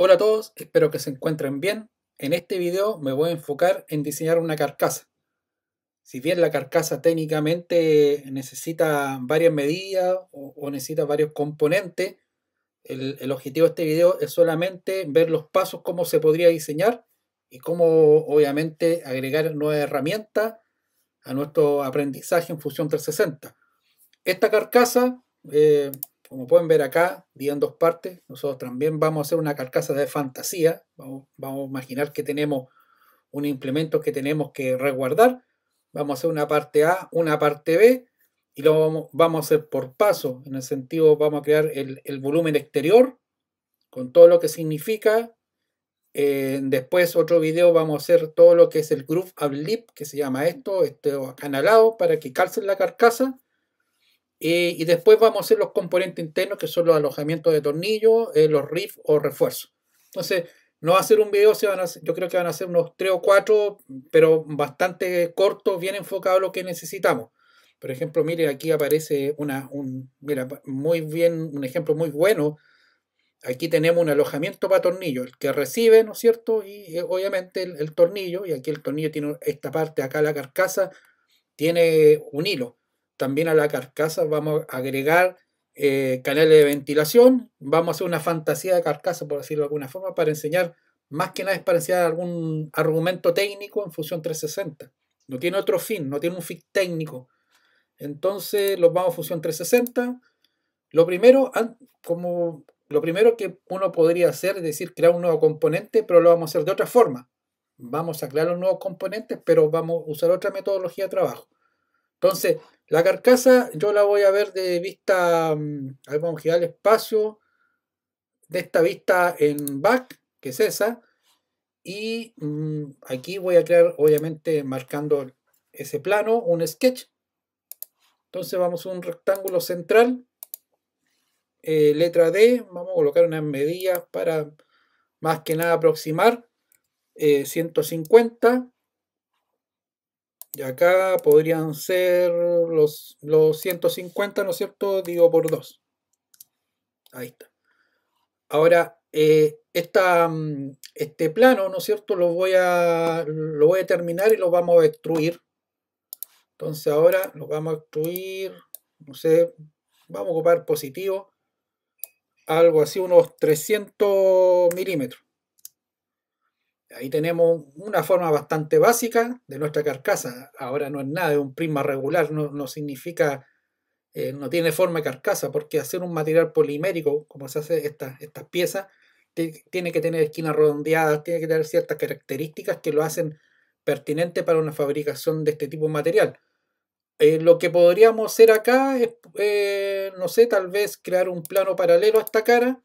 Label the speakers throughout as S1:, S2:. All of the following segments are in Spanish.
S1: Hola a todos, espero que se encuentren bien. En este video me voy a enfocar en diseñar una carcasa. Si bien la carcasa técnicamente necesita varias medidas o, necesita varios componentes, el, objetivo de este video es solamente ver los pasos, cómo se podría diseñar y cómo obviamente agregar nuevas herramientas a nuestro aprendizaje en Fusión 360. Esta carcasa eh, como pueden ver acá, día en dos partes, nosotros también vamos a hacer una carcasa de fantasía. Vamos, vamos, a imaginar que tenemos un implemento que tenemos que resguardar. Vamos a hacer una parte A, una parte B, y lo vamos, vamos a hacer por paso. En el sentido, vamos a crear el, volumen exterior con todo lo que significa. Eh, después, otro video, vamos a hacer todo lo que es el groove of que se llama esto, este acanalado, para que calcen la carcasa eh, y después vamos a hacer los componentes internos, que son los alojamientos de tornillos, eh, los riffs o refuerzos. Entonces, no va a ser un video, se van yo creo que van a ser unos 3 o 4, pero bastante cortos, bien enfocados a lo que necesitamos. Por ejemplo, miren, aquí aparece un, muy bien, un ejemplo muy bueno. Aquí tenemos un alojamiento para tornillo, el que recibe, ¿no es cierto? Y eh, obviamente el tornillo, y aquí el tornillo tiene esta parte, acá la carcasa, tiene un hilo también a la carcasa vamos a agregar eh, canales de ventilación, vamos a hacer una fantasía de carcasa, por decirlo de alguna forma, para enseñar, más que nada es para enseñar algún argumento técnico en función 360. No tiene otro fin, no tiene un fin técnico. Entonces los vamos a función 360. Lo primero, como lo primero que uno podría hacer es decir, crear un nuevo componente, pero lo vamos a hacer de otra forma. Vamos a crear los nuevo componente, pero vamos a usar otra metodología de trabajo. Entonces, la carcasa yo la voy a ver de vista, mm, vamos a girar el espacio de esta vista en back, que es esa, y mm, aquí voy a crear, obviamente, marcando ese plano, un sketch. Entonces vamos a un rectángulo central, eh, letra D, vamos a colocar unas medidas para más que nada aproximar, eh, 150, y acá podrían ser los, los 150, ¿no es cierto? Digo por 2. Ahí está. Ahora, eh, mm, este plano, ¿no es cierto? Lo voy, a, lo voy a terminar y lo vamos a extruir. Entonces ahora lo vamos a extruir, no sé, vamos a ocupar positivo, algo así, unos 300 milímetros. Ahí tenemos una forma bastante básica de nuestra carcasa. Ahora no es nada, de un prisma regular, no, significa, eh, no tiene forma de carcasa, porque hacer un material polimérico, como se hace estas esta piezas, tiene que tener esquinas redondeadas, tiene que tener ciertas características que lo hacen pertinente para una fabricación de este tipo de material. Eh, lo que podríamos hacer acá es, eh, no sé, tal vez crear un plano paralelo a esta cara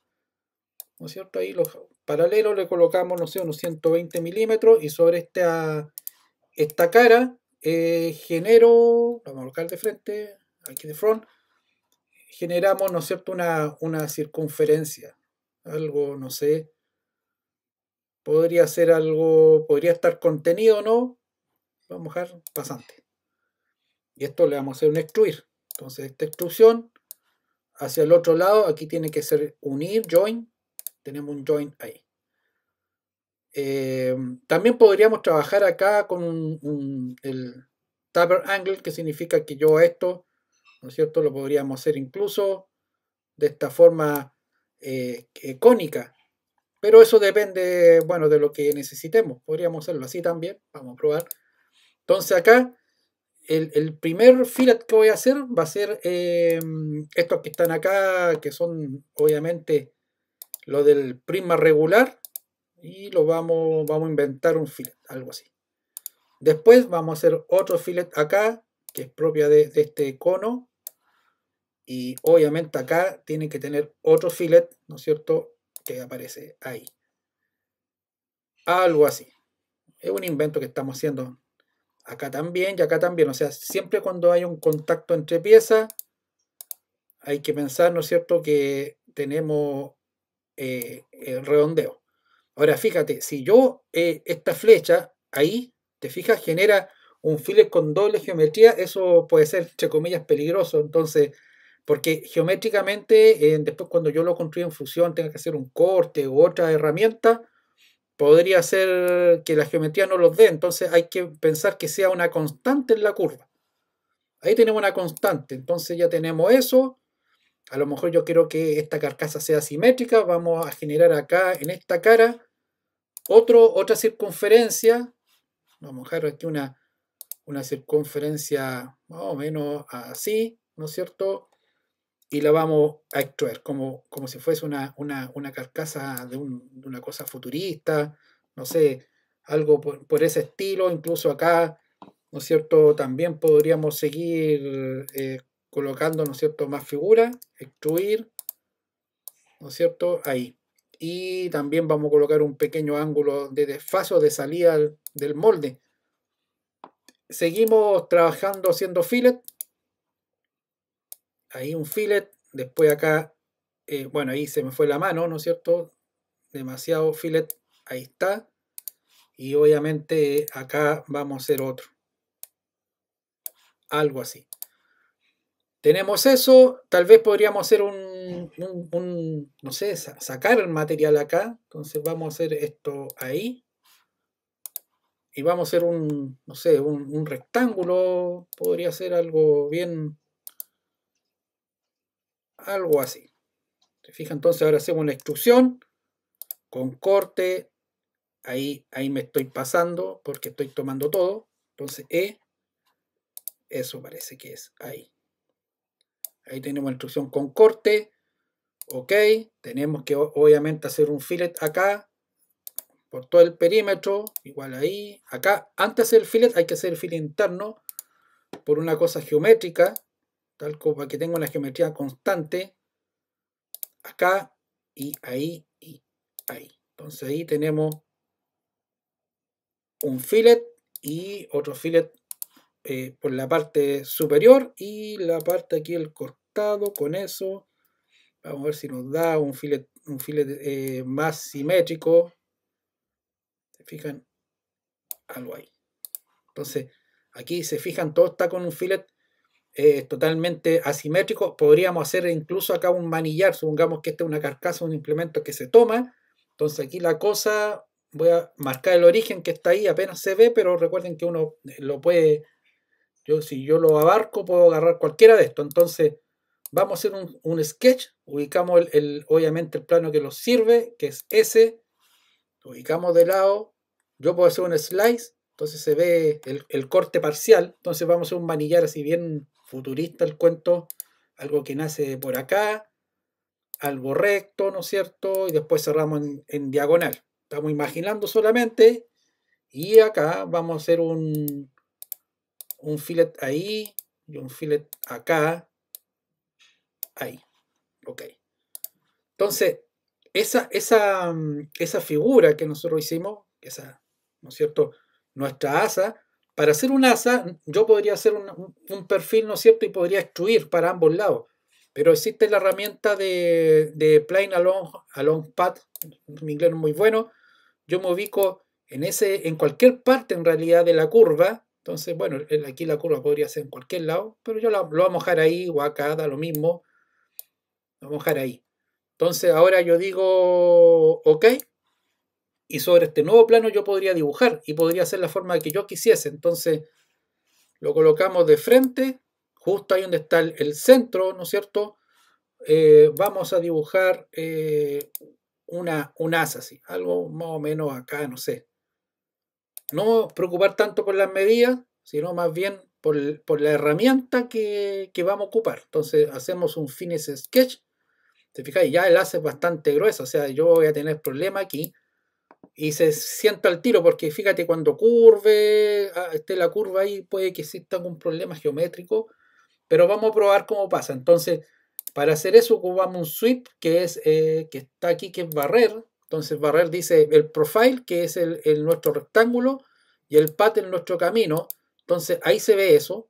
S1: ¿no es cierto? Ahí los paralelos le colocamos, no sé, unos 120 milímetros y sobre esta, esta cara eh, genero, vamos a colocar de frente, aquí de front, generamos, ¿no es cierto?, una, una circunferencia, algo, no sé, podría ser algo, podría estar contenido no, vamos a dejar pasante. Y esto le vamos a hacer un extruir. Entonces esta extrusión hacia el otro lado, aquí tiene que ser unir, join, tenemos un join ahí. Eh, también podríamos trabajar acá con el taper angle, que significa que yo esto, ¿no es cierto? Lo podríamos hacer incluso de esta forma eh, cónica. Pero eso depende, bueno, de lo que necesitemos. Podríamos hacerlo así también. Vamos a probar. Entonces acá, el, primer fillet que voy a hacer va a ser eh, estos que están acá, que son obviamente lo del prisma regular y lo vamos, vamos a inventar un fillet, algo así. Después vamos a hacer otro fillet acá, que es propia de, este cono. Y obviamente acá tiene que tener otro fillet, ¿no es cierto?, que aparece ahí. Algo así. Es un invento que estamos haciendo acá también y acá también. O sea, siempre cuando hay un contacto entre piezas, hay que pensar, ¿no es cierto?, que tenemos eh, redondeo. Ahora fíjate, si yo eh, esta flecha ahí, te fijas, genera un filet con doble geometría, eso puede ser, entre comillas, peligroso. Entonces, porque geométricamente, después cuando yo lo construyo en fusión, tenga que hacer un corte u otra herramienta, podría ser que la geometría no los dé. Entonces hay que pensar que sea una constante en la curva. Ahí tenemos una constante. Entonces ya tenemos eso a lo mejor yo quiero que esta carcasa sea simétrica, vamos a generar acá en esta cara otro, otra circunferencia, vamos a dejar aquí una, una circunferencia más o menos así, ¿no es cierto? Y la vamos a extraer como, como si fuese una, carcasa de, una cosa futurista, no sé, algo por, ese estilo, incluso acá, ¿no es cierto? También podríamos seguir eh, colocando, ¿no es cierto?, más figuras, extruir, ¿no es cierto?, ahí. Y también vamos a colocar un pequeño ángulo de desfase de salida del molde. Seguimos trabajando haciendo fillet. Ahí un fillet. Después acá, eh, bueno, ahí se me fue la mano, ¿no es cierto? Demasiado fillet. Ahí está. Y obviamente acá vamos a hacer otro. Algo así. Tenemos eso, tal vez podríamos hacer un, no sé, sacar el material acá. Entonces vamos a hacer esto ahí. Y vamos a hacer un, no sé, un, rectángulo. Podría ser algo bien, algo así. ¿Se fija? Entonces ahora hacemos una extrusión con corte. Ahí, ahí me estoy pasando porque estoy tomando todo. Entonces E, eso parece que es ahí. Ahí tenemos instrucción con corte. Ok, tenemos que obviamente hacer un fillet acá por todo el perímetro, igual ahí, acá, antes de hacer el fillet hay que hacer el fillet interno por una cosa geométrica, tal como para que tenga una geometría constante, acá y ahí y ahí. Entonces ahí tenemos un fillet y otro fillet eh, por la parte superior y la parte aquí el cortado con eso vamos a ver si nos da un filet un filet eh, más simétrico se fijan algo ahí entonces aquí se fijan todo está con un filet eh, totalmente asimétrico podríamos hacer incluso acá un manillar supongamos que esta es una carcasa un implemento que se toma entonces aquí la cosa voy a marcar el origen que está ahí apenas se ve pero recuerden que uno lo puede yo, si yo lo abarco, puedo agarrar cualquiera de estos. Entonces, vamos a hacer un, sketch. Ubicamos el, obviamente el plano que nos sirve, que es ese. ubicamos de lado. Yo puedo hacer un slice. Entonces se ve el, corte parcial. Entonces vamos a hacer un manillar así bien futurista el cuento. Algo que nace por acá. Algo recto, ¿no es cierto? Y después cerramos en diagonal. Estamos imaginando solamente. Y acá vamos a hacer un, un fillet ahí y un fillet acá, ahí. Ok. Entonces, esa, esa, mm, esa figura que nosotros hicimos, esa, ¿no es cierto? Nuestra asa, para hacer una asa, yo podría hacer un, perfil, ¿no es cierto? Y podría extruir para ambos lados. Pero existe la herramienta de, de Plane Along, along Path, un inglés muy bueno. Yo me ubico en, ese, en cualquier parte, en realidad, de la curva, entonces, bueno, aquí la curva podría ser en cualquier lado, pero yo lo voy a mojar ahí o acá, da lo mismo. Lo voy a mojar ahí. Entonces, ahora yo digo OK. Y sobre este nuevo plano yo podría dibujar y podría hacer la forma que yo quisiese. Entonces, lo colocamos de frente, justo ahí donde está el, centro, ¿no es cierto? Eh, vamos a dibujar eh, una, un asa, así, algo más o menos acá, no sé, no preocupar tanto por las medidas, sino más bien por, la herramienta que, vamos a ocupar. Entonces hacemos un finish sketch. Te fijáis, ya el hace es bastante grueso, o sea, yo voy a tener problema aquí. Y se sienta el tiro, porque fíjate, cuando curve, ah, esté la curva ahí, puede que exista algún problema geométrico. Pero vamos a probar cómo pasa. Entonces, para hacer eso ocupamos un sweep que, es, eh, que está aquí, que es barrer. Entonces barrer dice el profile, que es el, nuestro rectángulo, y el pattern nuestro camino. Entonces ahí se ve eso.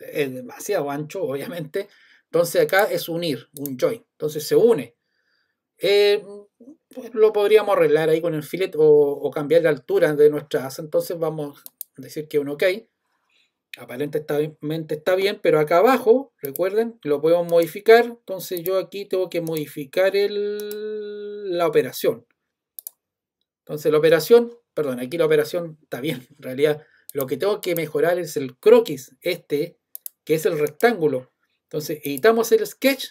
S1: Es demasiado ancho, obviamente. Entonces acá es unir, un join. Entonces se une. Eh, pues, lo podríamos arreglar ahí con el fillet o, o cambiar la altura de nuestras. Entonces vamos a decir que un OK aparentemente está bien, pero acá abajo, recuerden, lo podemos modificar. Entonces yo aquí tengo que modificar la operación. Entonces la operación, perdón, aquí la operación está bien. En realidad lo que tengo que mejorar es el croquis, este, que es el rectángulo. Entonces editamos el sketch.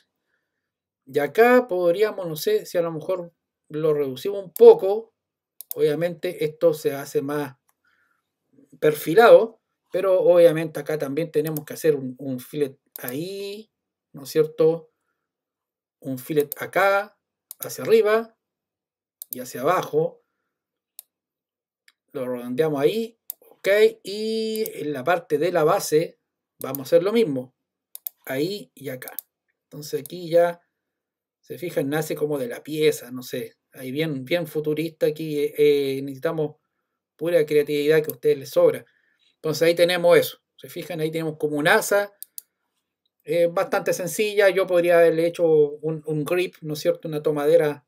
S1: Y acá podríamos, no sé, si a lo mejor lo reducimos un poco. Obviamente esto se hace más perfilado pero obviamente acá también tenemos que hacer un, un fillet ahí, ¿no es cierto? Un fillet acá, hacia arriba y hacia abajo. Lo redondeamos ahí, ok. Y en la parte de la base vamos a hacer lo mismo. Ahí y acá. Entonces aquí ya, se fijan, nace como de la pieza, no sé. Ahí bien, bien futurista aquí. Eh, necesitamos pura creatividad que a ustedes les sobra. Entonces ahí tenemos eso. ¿Se fijan? Ahí tenemos como un asa. bastante sencilla. Yo podría haberle hecho un, grip, ¿no es cierto? Una tomadera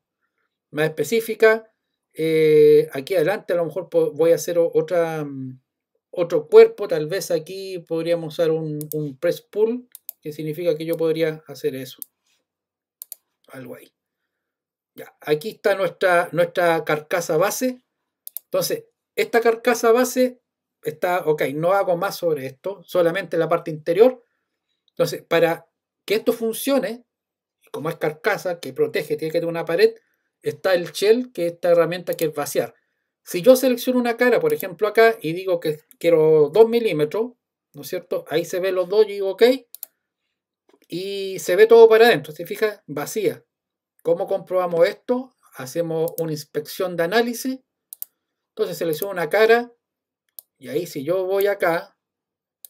S1: más específica. Eh, aquí adelante a lo mejor voy a hacer otra, mm, otro cuerpo. Tal vez aquí podríamos usar un, press pull, que significa que yo podría hacer eso. Algo ahí. Ya, aquí está nuestra, nuestra carcasa base. Entonces, esta carcasa base está, ok, no hago más sobre esto, solamente la parte interior. Entonces, para que esto funcione, como es carcasa que protege, tiene que tener una pared, está el shell, que esta herramienta que vaciar. Si yo selecciono una cara, por ejemplo acá, y digo que quiero 2 milímetros, ¿no es cierto? Ahí se ve los dos y digo ok, y se ve todo para adentro, ¿se fija? Vacía. ¿Cómo comprobamos esto? Hacemos una inspección de análisis, entonces selecciono una cara, y ahí si yo voy acá,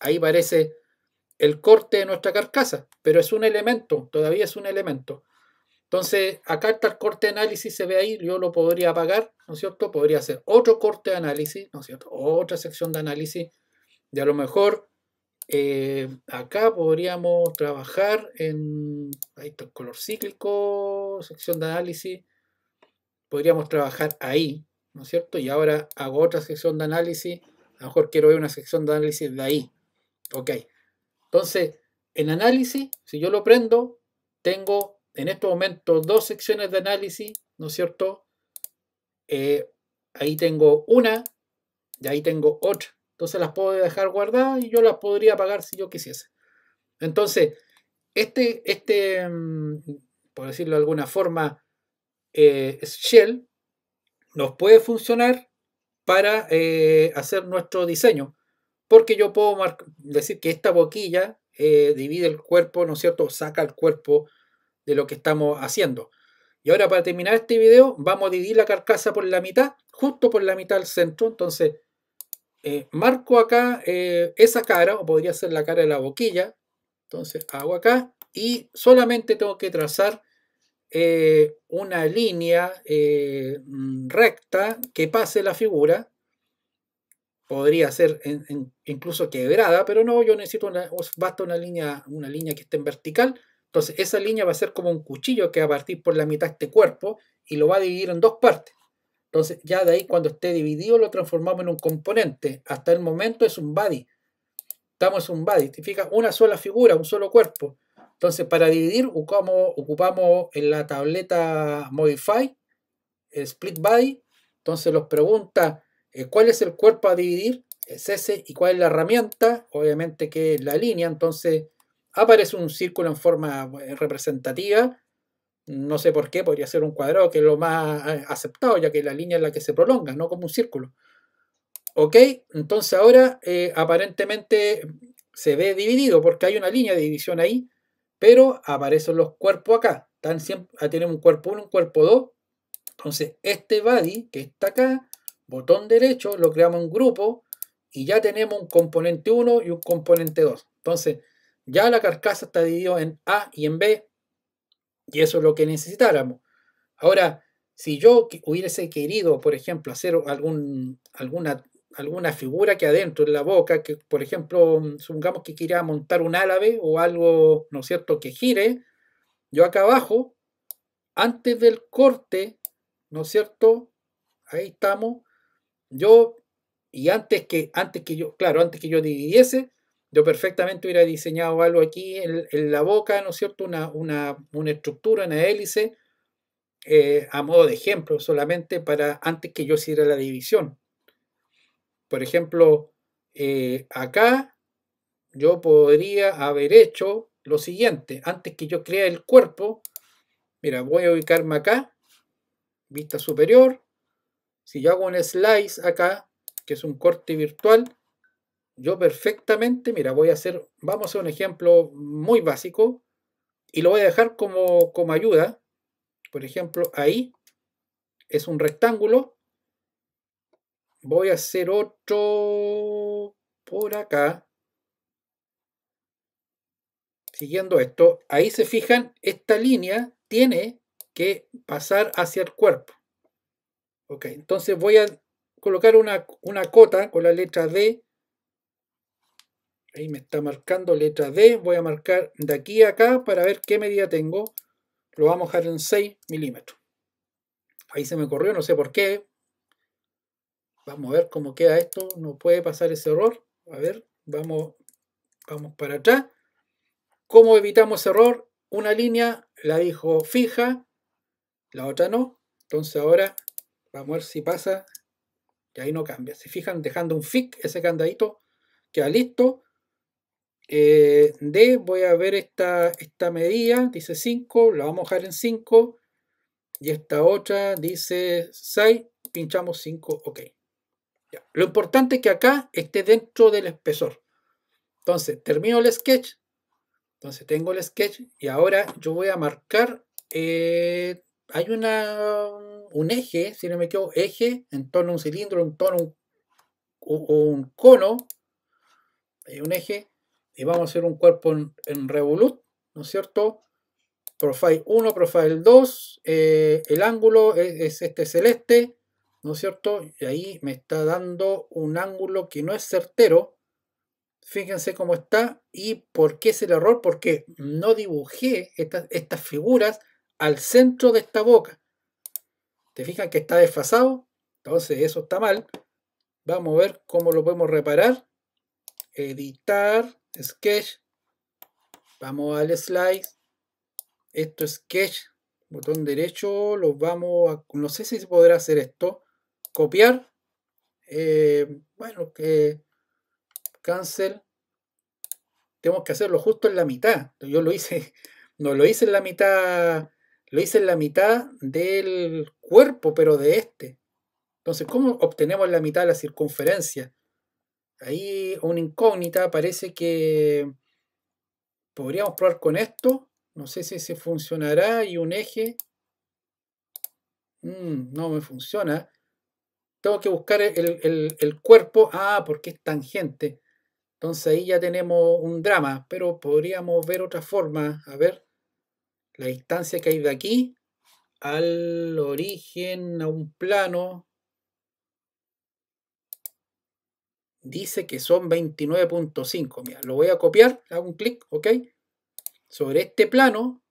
S1: ahí parece el corte de nuestra carcasa, pero es un elemento, todavía es un elemento. Entonces, acá está el corte de análisis, se ve ahí, yo lo podría apagar, ¿no es cierto? Podría hacer otro corte de análisis, ¿no es cierto? Otra sección de análisis, y a lo mejor eh, acá podríamos trabajar en, ahí está el color cíclico, sección de análisis, podríamos trabajar ahí, ¿no es cierto? Y ahora hago otra sección de análisis a lo mejor quiero ver una sección de análisis de ahí. Ok. Entonces, en análisis, si yo lo prendo, tengo en este momento dos secciones de análisis, ¿no es cierto? Eh, ahí tengo una y ahí tengo otra. Entonces las puedo dejar guardadas y yo las podría apagar si yo quisiese. Entonces, este, este mm, por decirlo de alguna forma, eh, Shell nos puede funcionar para eh, hacer nuestro diseño. Porque yo puedo decir que esta boquilla eh, divide el cuerpo, ¿no es cierto? Saca el cuerpo de lo que estamos haciendo. Y ahora para terminar este video vamos a dividir la carcasa por la mitad, justo por la mitad del centro. Entonces eh, marco acá esa cara, o podría ser la cara de la boquilla. Entonces hago acá y solamente tengo que trazar eh, una línea eh, mm, recta que pase la figura. Podría ser incluso quebrada, pero no, yo necesito basta una línea, una línea que esté en vertical. Entonces esa línea va a ser como un cuchillo que va a partir por la mitad este cuerpo y lo va a dividir en dos partes. Entonces ya de ahí cuando esté dividido lo transformamos en un componente. Hasta el momento es un body. Estamos en un body. Significa una sola figura, un solo cuerpo. Entonces, para dividir, ocupamos, ocupamos en la tableta Modify, eh, Split By. Entonces los pregunta eh, cuál es el cuerpo a dividir, es ese, y cuál es la herramienta, obviamente que es la línea. Entonces aparece un círculo en forma eh, representativa. No sé por qué, podría ser un cuadrado, que es lo más aceptado, ya que la línea es la que se prolonga, no como un círculo. Ok, entonces ahora aparentemente se ve dividido porque hay una línea de división ahí pero aparecen los cuerpos acá. Están ah, tenemos un cuerpo 1, un cuerpo 2. Entonces, este body que está acá, botón derecho, lo creamos en grupo y ya tenemos un componente 1 y un componente 2. Entonces, ya la carcasa está dividida en A y en B y eso es lo que necesitáramos. Ahora, si yo hubiese querido, por ejemplo, hacer algún, alguna alguna figura que adentro en la boca, que por ejemplo, supongamos que quiera montar un álabe o algo, ¿no es cierto?, que gire, yo acá abajo, antes del corte, ¿no es cierto? Ahí estamos. Yo, y antes que, antes que yo, claro, antes que yo dividiese, yo perfectamente hubiera diseñado algo aquí en, la boca, ¿no es cierto? Una, una, estructura, una hélice, eh, a modo de ejemplo, solamente para antes que yo hiciera la división. Por ejemplo, eh, acá yo podría haber hecho lo siguiente. Antes que yo crea el cuerpo, mira, voy a ubicarme acá, vista superior. Si yo hago un slice acá, que es un corte virtual, yo perfectamente, mira, voy a hacer, vamos a hacer un ejemplo muy básico y lo voy a dejar como, como ayuda. Por ejemplo, ahí es un rectángulo voy a hacer otro por acá. Siguiendo esto, ahí se fijan, esta línea tiene que pasar hacia el cuerpo. Ok, entonces voy a colocar una, cota con la letra D. Ahí me está marcando letra D. Voy a marcar de aquí a acá para ver qué medida tengo. Lo vamos a dejar en 6 milímetros. Ahí se me corrió, no sé por qué. Vamos a ver cómo queda esto. No puede pasar ese error. A ver, vamos, vamos para atrás. ¿Cómo evitamos error? Una línea la dijo fija, la otra no. Entonces ahora vamos a ver si pasa. Y ahí no cambia. Si fijan dejando un fix ese candadito queda listo. Eh, D, voy a ver esta, esta medida, dice 5, la vamos a dejar en 5. Y esta otra dice 6, pinchamos 5, ok. Lo importante es que acá esté dentro del espesor. Entonces, termino el sketch. Entonces, tengo el sketch y ahora yo voy a marcar. Eh, hay una, un eje, si no me equivoco, eje en torno a un cilindro, en torno a un, o, un cono. Hay un eje y vamos a hacer un cuerpo en, en revolut, ¿no es cierto? Profile 1, profile 2, eh, el ángulo es, este celeste, ¿no es cierto? Y ahí me está dando un ángulo que no es certero. Fíjense cómo está y por qué es el error, porque no dibujé estas, figuras al centro de esta boca. ¿Te fijan que está desfasado? Entonces eso está mal. Vamos a ver cómo lo podemos reparar. Editar, sketch. Vamos al slide. Esto es sketch. Botón derecho, vamos a... No sé si se podrá hacer esto copiar, eh, bueno, que cancel, tenemos que hacerlo justo en la mitad. Yo lo hice, no lo hice en la mitad, lo hice en la mitad del cuerpo, pero de este. Entonces, ¿cómo obtenemos la mitad de la circunferencia? Ahí una incógnita, parece que podríamos probar con esto. No sé si se funcionará y un eje. Mm, no me funciona tengo que buscar el, cuerpo, ah, porque es tangente. Entonces ahí ya tenemos un drama, pero podríamos ver otra forma. A ver, la distancia que hay de aquí al origen, a un plano. Dice que son 29.5. Mira, lo voy a copiar, hago un clic, ok. Sobre este plano,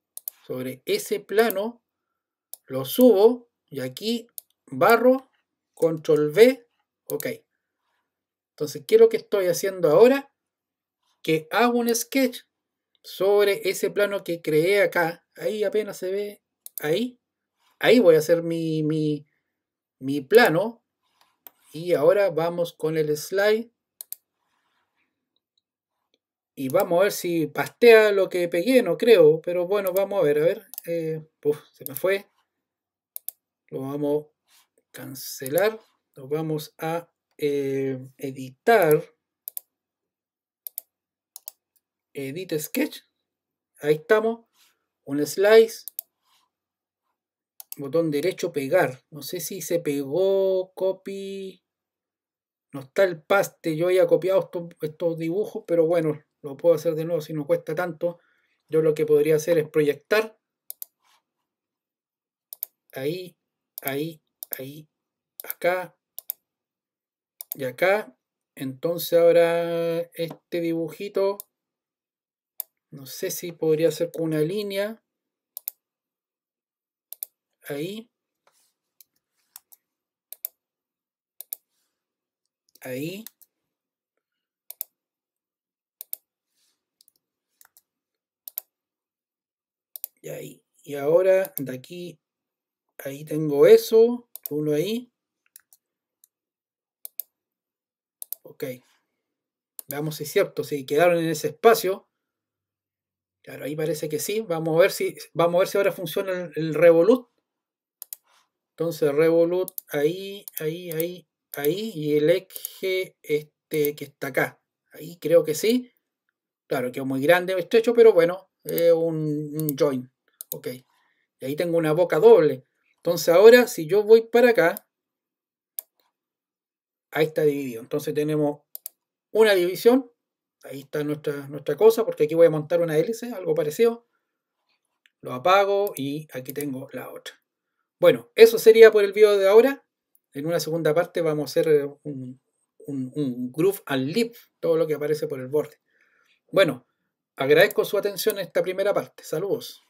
S1: sobre ese plano, lo subo y aquí barro control V, ok. Entonces, ¿qué es lo que estoy haciendo ahora? Que hago un sketch sobre ese plano que creé acá. Ahí apenas se ve, ahí. Ahí voy a hacer mi, mi, plano. Y ahora vamos con el slide. Y vamos a ver si pastea lo que pegué, no creo. Pero bueno, vamos a ver, a ver. Eh, se me fue. Lo vamos cancelar, nos vamos a eh, editar, edit sketch, ahí estamos, un slice, botón derecho pegar, no sé si se pegó, copy, no está el paste, yo había copiado estos dibujos, pero bueno, lo puedo hacer de nuevo si no cuesta tanto, yo lo que podría hacer es proyectar, ahí, ahí ahí, acá y acá. Entonces ahora este dibujito, no sé si podría ser con una línea. Ahí. Ahí. Y ahí. Y ahora de aquí, ahí tengo eso uno ahí. Ok. Veamos si es cierto, si quedaron en ese espacio. Claro, ahí parece que sí. Vamos a ver si, vamos a ver si ahora funciona el, Revolut. Entonces, Revolut ahí, ahí, ahí, ahí. Y el eje este que está acá. Ahí creo que sí. Claro, que muy grande, estrecho, pero bueno, es un, un join. Ok. Y ahí tengo una boca doble. Entonces ahora si yo voy para acá, ahí está dividido. Entonces tenemos una división, ahí está nuestra, nuestra cosa, porque aquí voy a montar una hélice, algo parecido. Lo apago y aquí tengo la otra. Bueno, eso sería por el video de ahora. En una segunda parte vamos a hacer eh, un, groove and lip, todo lo que aparece por el borde. Bueno, agradezco su atención en esta primera parte. Saludos.